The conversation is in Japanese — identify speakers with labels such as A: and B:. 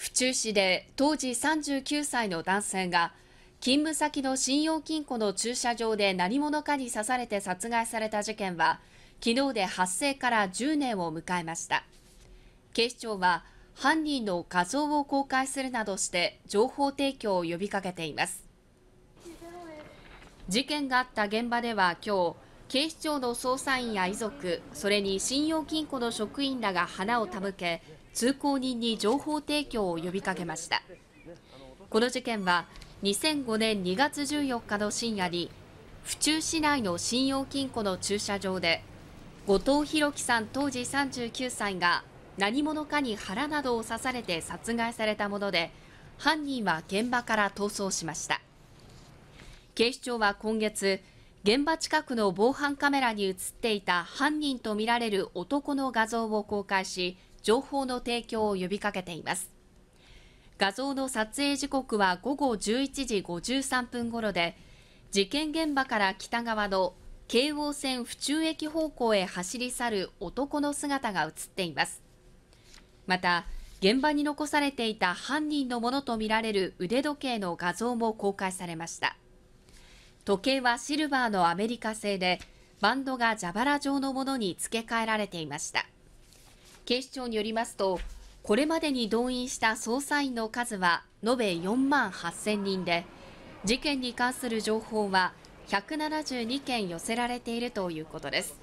A: 府中市で当時39歳の男性が勤務先の信用金庫の駐車場で何者かに刺されて殺害された事件は昨日で発生から10年を迎えました警視庁は犯人の画像を公開するなどして情報提供を呼びかけています事件があった現場では今日警視庁の捜査員や遺族それに信用金庫の職員らが花を手向け通行人に情報提供を呼びかけましたこの事件は2005年2月14日の深夜に府中市内の信用金庫の駐車場で後藤弘樹さん当時39歳が何者かに腹などを刺されて殺害されたもので犯人は現場から逃走しました警視庁は今月現場近くの防犯カメラに映っていた犯人とみられる男の画像を公開し情報の提供を呼びかけています画像の撮影時刻は午後11時53分頃で事件現場から北側の京王線府中駅方向へ走り去る男の姿が映っていますまた現場に残されていた犯人のものとみられる腕時計の画像も公開されました時計はシルバーのアメリカ製でバンドが蛇腹状のものに付け替えられていました警視庁によりますと、これまでに動員した捜査員の数は延べ4万8000人で、事件に関する情報は172件寄せられているということです。